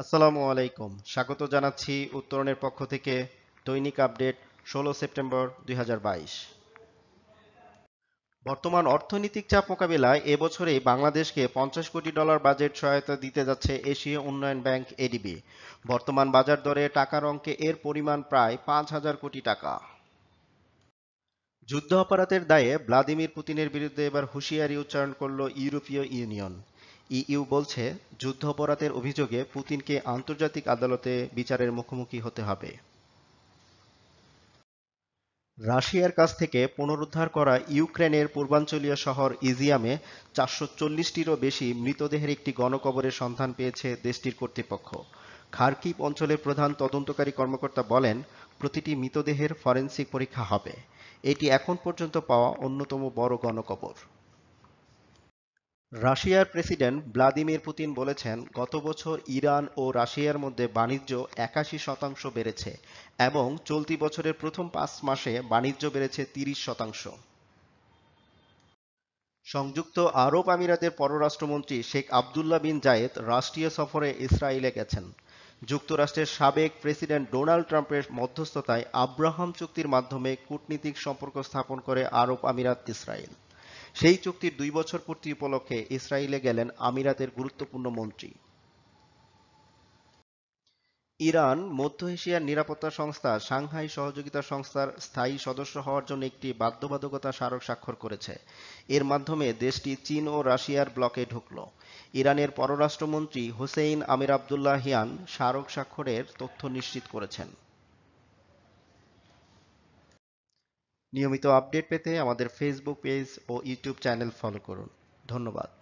আসসালামু আলাইকুম স্বাগত জানাচ্ছি উত্তরণের পক্ষ থেকে দৈনিক আপডেট ষোলো সেপ্টেম্বর দুই বর্তমান অর্থনৈতিক চাপ মোকাবেলায় এবছরেই বাংলাদেশকে পঞ্চাশ কোটি ডলার বাজেট সহায়তা দিতে যাচ্ছে এশীয় উন্নয়ন ব্যাংক এডিবি বর্তমান বাজার দরে টাকার অঙ্কে এর পরিমাণ প্রায় পাঁচ হাজার কোটি টাকা যুদ্ধ অপরাধের দায়ে ভ্লাদিমির পুতিনের বিরুদ্ধে এবার হুঁশিয়ারি উচ্চারণ করল ইউরোপীয় ইউনিয়ন ইইউ বলছে যুদ্ধাপরাধের অভিযোগে পুতিনকে আন্তর্জাতিক আদালতে বিচারের মুখোমুখি হতে হবে রাশিয়ার কাছ থেকে পুনরুদ্ধার করা ইউক্রেনের পূর্বাঞ্চলীয় শহর ইজিয়ামে চারশো চল্লিশটিরও বেশি মৃতদেহের একটি গণকবরের সন্ধান পেয়েছে দেশটির কর্তৃপক্ষ খার্কিব অঞ্চলের প্রধান তদন্তকারী কর্মকর্তা বলেন প্রতিটি মৃতদেহের ফরেন্সিক পরীক্ষা হবে এটি এখন পর্যন্ত পাওয়া অন্যতম বড় গণকবর রাশিয়ার প্রেসিডেন্ট ভ্লাদিমির পুতিন বলেছেন গত বছর ইরান ও রাশিয়ার মধ্যে বাণিজ্য একাশি শতাংশ বেড়েছে এবং চলতি বছরের প্রথম পাঁচ মাসে বাণিজ্য বেড়েছে তিরিশ শতাংশ সংযুক্ত আরব আমিরাতের পররাষ্ট্রমন্ত্রী শেখ আবদুল্লাহ বিন জায়েদ রাষ্ট্রীয় সফরে ইসরায়েলে গেছেন যুক্তরাষ্ট্রের সাবেক প্রেসিডেন্ট ডোনাল্ড ট্রাম্পের মধ্যস্থতায় আব্রাহাম চুক্তির মাধ্যমে কূটনীতিক সম্পর্ক স্থাপন করে আরব আমিরাত ইসরায়েল সেই চুক্তির দুই বছর পূর্তি উপলক্ষে ইসরায়েলে গেলেন আমিরাতের গুরুত্বপূর্ণ মন্ত্রী ইরান মধ্য এশিয়ার নিরাপত্তা সংস্থা সাংহাই সহযোগিতা সংস্থার স্থায়ী সদস্য হওয়ার জন্য একটি বাধ্যবাধকতা স্মারক স্বাক্ষর করেছে এর মাধ্যমে দেশটি চীন ও রাশিয়ার ব্লকে ঢুকল ইরানের পররাষ্ট্রমন্ত্রী হোসেইন আমির আবদুল্লাহিয়ান স্মারক স্বাক্ষরের তথ্য নিশ্চিত করেছেন নিয়মিত আপডেট পেতে আমাদের ফেসবুক পেজ ও ইউটিউব চ্যানেল ফলো করুন ধন্যবাদ